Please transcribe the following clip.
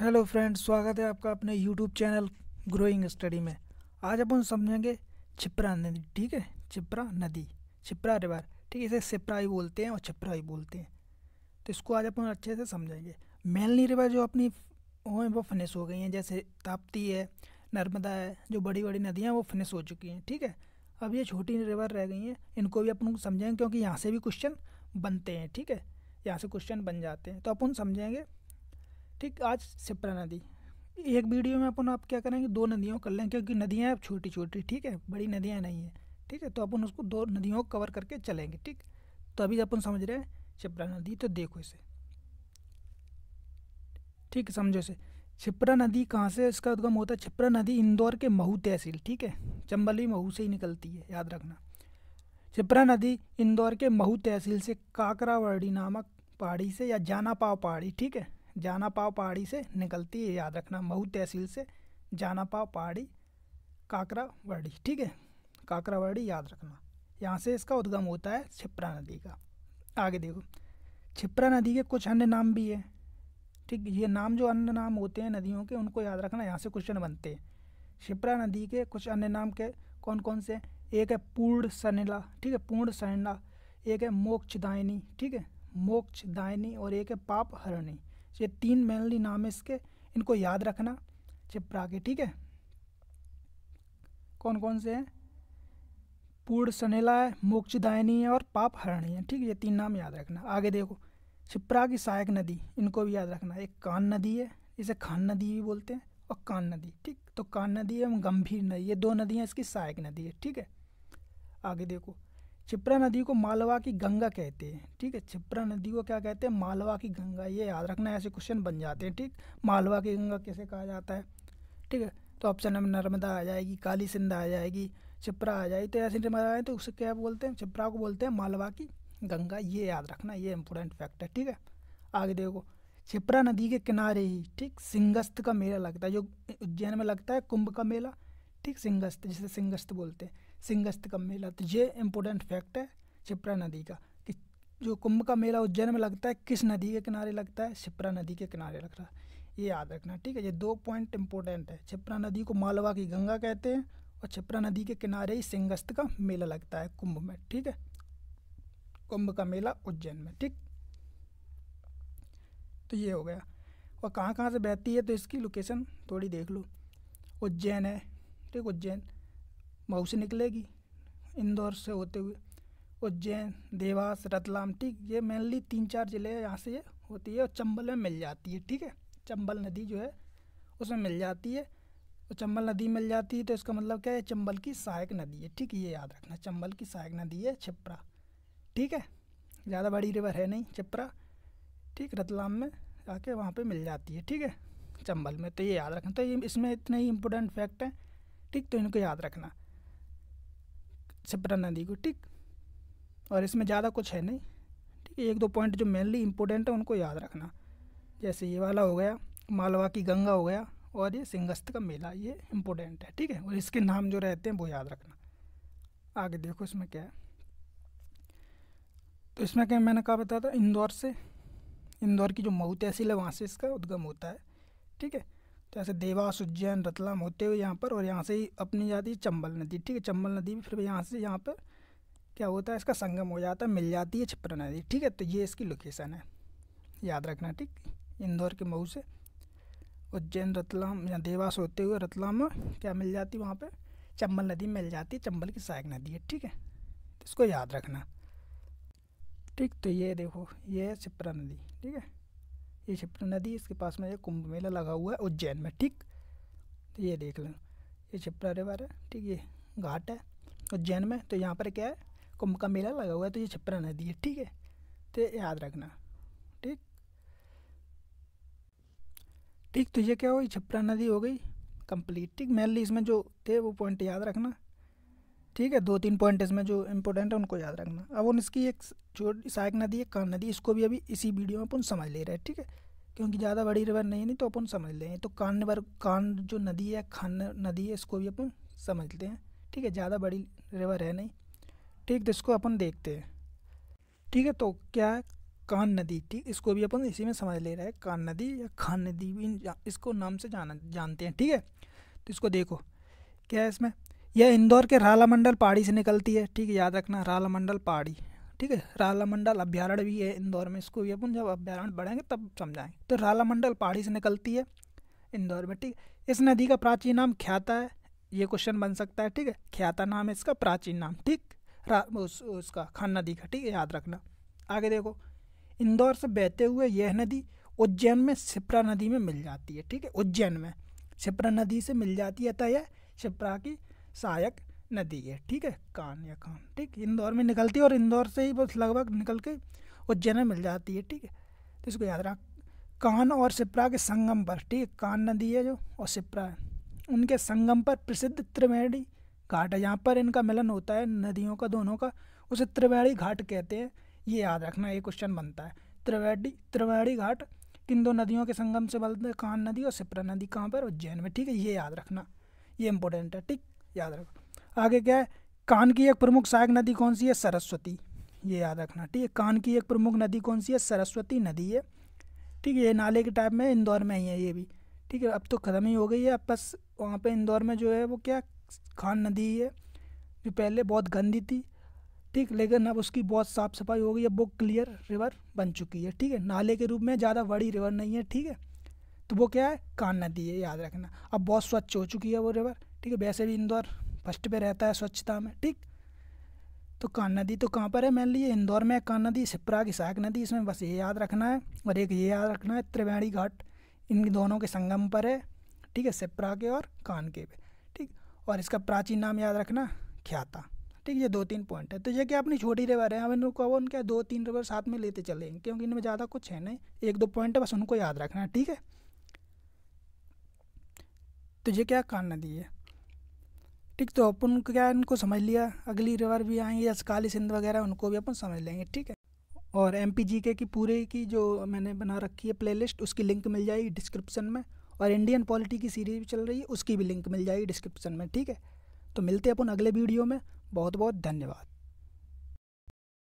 hello friends स्वागत है आपका अपने यूट्यूब चैनल ग्रोइंग स्टडी में आज अपन समझेंगे छिपरा नदी ठीक है छिपरा नदी छिपरा रिवर ठीक है इसे ही बोलते हैं और छिपरा ही बोलते हैं तो इसको आज अपन अच्छे से समझेंगे मेलनी रिवर जो अपनी वो वो फिनिश हो गई हैं जैसे ताप्ती है नर्मदा है जो बड़ी बड़ी नदियाँ वो फिनिश हो चुकी हैं ठीक है अब ये छोटी रिवर रह गई हैं इनको भी अपन समझेंगे क्योंकि यहाँ से भी क्वेश्चन बनते हैं ठीक है यहाँ से क्वेश्चन बन जाते हैं तो अपन समझेंगे ठीक आज सिपरा नदी एक वीडियो में अपन आप क्या करेंगे दो नदियों कर लें क्योंकि नदियाँ अब छोटी छोटी ठीक है बड़ी नदियाँ नहीं हैं ठीक है तो अपन उसको दो नदियों को कवर करके चलेंगे ठीक तो अभी अपन समझ रहे हैं छिपरा नदी तो देखो इसे ठीक समझो इसे छिपरा नदी कहाँ से इसका उद्गम होता है छिपरा नदी इंदौर के महू तहसील ठीक है चंबली महू से ही निकलती है याद रखना छिपरा नदी इंदौर के महू तहसील से काकरावर्डी नामक पहाड़ी से या जानापाव पहाड़ी ठीक है जाना पाव पहाड़ी से निकलती है याद रखना महू तहसील से जाना पाव पहाड़ी काकरावाड़ी ठीक है काकरावाड़ी याद रखना यहाँ से इसका उद्गम होता है छिप्रा नदी का आगे देखो छिप्रा नदी के कुछ अन्य नाम भी है ठीक ये नाम जो अन्य नाम होते हैं नदियों के उनको याद रखना यहाँ से क्वेश्चन बनते हैं छिप्रा नदी के कुछ अन्य नाम के कौन कौन से एक है पूर्ण सनिला ठीक है पूर्ण सनिला एक है दायनी ठीक है मोक्ष दायनी और एक है पाप हरणी ये तीन मेनली नाम है इसके इनको याद रखना चिपरा के ठीक है कौन कौन से हैं पूर्ण सनेला है मोक्षदायनी है और पाप हरणी है ठीक है ये तीन नाम याद रखना आगे देखो छिप्रा की सहायक नदी इनको भी याद रखना एक कान नदी है इसे खान नदी भी बोलते हैं और कान नदी ठीक तो कान नदी एवं गंभीर नदी ये दो नदियाँ इसकी सहायक नदी है ठीक है आगे देखो छिप्रा नदी को मालवा की गंगा कहते हैं ठीक है छिप्रा नदी को क्या कहते हैं मालवा की गंगा ये याद रखना ऐसे क्वेश्चन बन जाते हैं ठीक मालवा की गंगा कैसे कहा जाता है ठीक है तो ऑप्शन में नर्मदा आ जाएगी काली सिंध आ जाएगी छिप्रा आ जाएगी तो ऐसे नर्मदा आए तो उसे क्या बोलते हैं छिप्रा को बोलते हैं मालवा की गंगा ये याद रखना ये इंपॉर्टेंट फैक्ट है ठीक है आगे देखो छिप्रा नदी के किनारे ही ठीक सिंगस्त का मेला लगता है जो उज्जैन में लगता है कुंभ का मेला ठीक सिंगस्त जिसे सिंगस्त बोलते हैं सिंगस्त का मेला तो ये इंपॉर्टेंट फैक्ट है शिप्रा नदी का कि जो कुंभ का मेला उज्जैन में लगता है किस नदी के किनारे लगता है शिप्रा नदी के किनारे लग रहा है ये याद रखना ठीक है ये दो पॉइंट इंपॉर्टेंट है छिप्रा नदी को मालवा की गंगा कहते हैं और छिप्रा नदी के किनारे ही सिंगस्त का मेला लगता है कुंभ में ठीक है कुंभ का मेला उज्जैन में ठीक तो ये हो गया और कहाँ कहाँ से बहती है तो इसकी लोकेशन थोड़ी देख लो उज्जैन है ठीक उज्जैन मऊ से निकलेगी इंदौर से होते हुए उज्जैन देवास रतलाम ठीक ये मेनली तीन चार ज़िले हैं यहाँ से ये होती है और चंबल में मिल जाती है ठीक है चंबल नदी जो है उसमें मिल जाती है और तो चंबल नदी मिल जाती है तो इसका मतलब क्या है चंबल की सहायक नदी है ठीक है ये याद रखना चंबल की सहायक नदी है छिप्रा ठीक है ज़्यादा बड़ी रिवर है नहीं छिप्रा ठीक रतलाम में आके वहाँ पर मिल जाती है ठीक है चंबल में तो ये याद रखना तो ये इसमें इतने ही इम्पोर्टेंट फैक्ट हैं ठीक तो इनको याद रखना छिपरा नदी को ठीक और इसमें ज़्यादा कुछ है नहीं ठीक है एक दो पॉइंट जो मेनली इम्पोर्टेंट है उनको याद रखना जैसे ये वाला हो गया मालवा की गंगा हो गया और ये सिंगस्त का मेला ये इम्पोर्टेंट है ठीक है और इसके नाम जो रहते हैं वो याद रखना आगे देखो इसमें क्या है तो इसमें क्या मैंने कहा बताया था इंदौर से इंदौर की जो मऊ तहसील है वहाँ से इसका उद्गम होता है ठीक है जैसे तो देवास उज्जैन रतलाम होते हुए यहाँ पर और यहाँ से ही अपनी जाती है चंबल नदी ठीक है चंबल नदी भी फिर यहाँ से यहाँ पर क्या होता है इसका संगम हो जाता है मिल जाती है छिपरा नदी ठीक है तो ये इसकी लोकेशन है याद रखना ठीक इंदौर के मऊ से उज्जैन रतलाम या देवास होते हुए रतलाम में क्या मिल जाती है वहाँ पर चंबल नदी मिल जाती है चंबल की सहायक नदी है ठीक है तो इसको याद रखना ठीक तो ये देखो ये है छिपरा नदी ठीक है ये क्षिप्रा नदी इसके पास में एक कुंभ मेला लगा हुआ है उज्जैन में ठीक तो ये देख लें ये क्षिप्रा रिवर है ठीक ये घाट है उज्जैन में तो यहाँ पर क्या है कुंभ का मेला लगा हुआ है तो ये छिपरा नदी है ठीक है तो याद रखना ठीक ठीक तो ये क्या हो छिपरा नदी हो गई कंप्लीट ठीक मेनली इसमें जो थे वो पॉइंट याद रखना ठीक है दो तीन पॉइंट इसमें जो इम्पोर्टेंट है उनको याद रखना अब उन इसकी एक छोटी सहायक नदी है कान नदी इसको भी अभी इसी वीडियो में अपन समझ ले रहे हैं ठीक है क्योंकि ज़्यादा बड़ी रिवर नहीं है नहीं तो अपन समझ लेंगे तो कान रिवर कान जो नदी है खान नदी है इसको भी अपन समझते हैं ठीक है ज़्यादा बड़ी रिवर है नहीं ठीक तो इसको अपन देखते हैं ठीक है तो क्या है कान नदी ठीक इसको भी अपन इसी में समझ ले रहे हैं कान नदी या खान नदी भी इसको नाम से जाना जानते हैं ठीक है तो इसको देखो क्या है इसमें यह इंदौर के राला मंडल पहाड़ी से निकलती है ठीक है याद रखना राला मंडल पहाड़ी ठीक है राला मंडल अभ्यारण्य भी है इंदौर में इसको भी अपन जब अभ्यारण्य बढ़ेंगे तब समझाएंगे तो राला मंडल पहाड़ी से निकलती है इंदौर में ठीक है इस नदी का प्राचीन नाम ख्याता है ये क्वेश्चन बन सकता है ठीक है ख्याता नाम है इसका प्राचीन नाम ठीक उस, उसका खान नदी का ठीक है याद रखना आगे देखो इंदौर से बहते हुए यह नदी उज्जैन में शिप्रा नदी में मिल जाती है ठीक है उज्जैन में शिप्रा नदी से मिल जाती है अतः यह की सहायक नदी है ठीक है कान या कान ठीक इंदौर में निकलती है और इंदौर से ही बस लगभग निकल के उज्जैन में मिल जाती है ठीक है तो इसको याद रख कान और सिप्रा के संगम पर ठीक है कान नदी है जो और सिप्रा है उनके संगम पर प्रसिद्ध त्रिवेणी घाट है यहाँ पर इनका मिलन होता है नदियों का दोनों का उसे त्रिवेणी घाट कहते हैं ये याद रखना ये क्वेश्चन बनता है त्रिवेणी त्रिवेणी घाट किन दो नदियों के संगम से बनते हैं कान नदी और सिप्रा नदी कहाँ पर उज्जैन में ठीक है ये याद रखना ये इंपॉर्टेंट है ठीक याद रखो आगे क्या है कान की एक प्रमुख सहायक नदी कौन सी है सरस्वती ये याद रखना ठीक है कान की एक प्रमुख नदी कौन सी है सरस्वती नदी है ठीक है ये नाले के टाइप में इंदौर में ही है ये भी ठीक है अब तो ख़त्म ही हो गई है अब बस वहाँ पर इंदौर में जो है वो क्या खान नदी है जो पहले बहुत गंदी थी ठीक लेकिन अब उसकी बहुत साफ़ सफाई हो गई है वो क्लियर रिवर बन चुकी है ठीक है नाले के रूप में ज़्यादा बड़ी रिवर नहीं है ठीक है तो वो क्या है कान नदी है याद रखना अब बहुत स्वच्छ हो चुकी है वो रिवर ठीक है वैसे भी इंदौर फर्स्ट पे रहता है स्वच्छता में ठीक तो कान नदी तो कहाँ पर है मान लीजिए इंदौर में कान नदी सिपरा की सहायक नदी इसमें बस ये याद रखना है और एक ये याद रखना है त्रिवेणी घाट इन दोनों के संगम पर है ठीक है सिपरा के और कान के पे ठीक और इसका प्राचीन नाम याद रखना ख्याता ठीक ये दो तीन पॉइंट है तो ये क्या अपनी छोटी रिवर है अब इनको अब उनके दो तीन रिवर साथ में लेते चले क्योंकि इनमें ज़्यादा कुछ है नहीं एक दो पॉइंट है बस उनको याद रखना है ठीक है तो ये क्या कान नदी है ठीक तो अपन क्या इनको समझ लिया अगली बार भी आएंगे या काली सिंध वगैरह उनको भी अपन समझ लेंगे ठीक है और एम पी जी के की पूरे की जो मैंने बना रखी है प्लेलिस्ट उसकी लिंक मिल जाएगी डिस्क्रिप्शन में और इंडियन पॉलिटी की सीरीज भी चल रही है उसकी भी लिंक मिल जाएगी डिस्क्रिप्शन में ठीक है तो मिलते हैं अपन अगले वीडियो में बहुत बहुत धन्यवाद